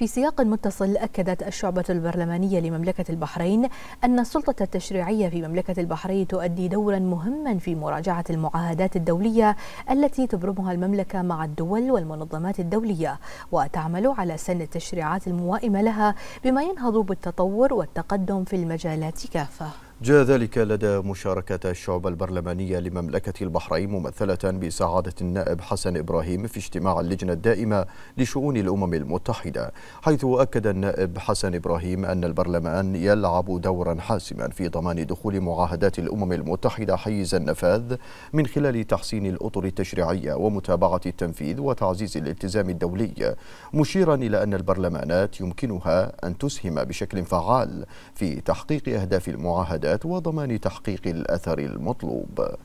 في سياق متصل أكدت الشعبة البرلمانية لمملكة البحرين أن السلطة التشريعية في مملكة البحرين تؤدي دورا مهما في مراجعة المعاهدات الدولية التي تبرمها المملكة مع الدول والمنظمات الدولية وتعمل على سن التشريعات الموائمة لها بما ينهض بالتطور والتقدم في المجالات كافة جاء ذلك لدى مشاركة الشعب البرلمانية لمملكة البحرين ممثلة بسعادة النائب حسن إبراهيم في اجتماع اللجنة الدائمة لشؤون الأمم المتحدة حيث أكد النائب حسن إبراهيم أن البرلمان يلعب دورا حاسما في ضمان دخول معاهدات الأمم المتحدة حيز النفاذ من خلال تحسين الأطر التشريعية ومتابعة التنفيذ وتعزيز الالتزام الدولي مشيرا إلى أن البرلمانات يمكنها أن تسهم بشكل فعال في تحقيق أهداف المعاهدة السيئات وضمان تحقيق الأثر المطلوب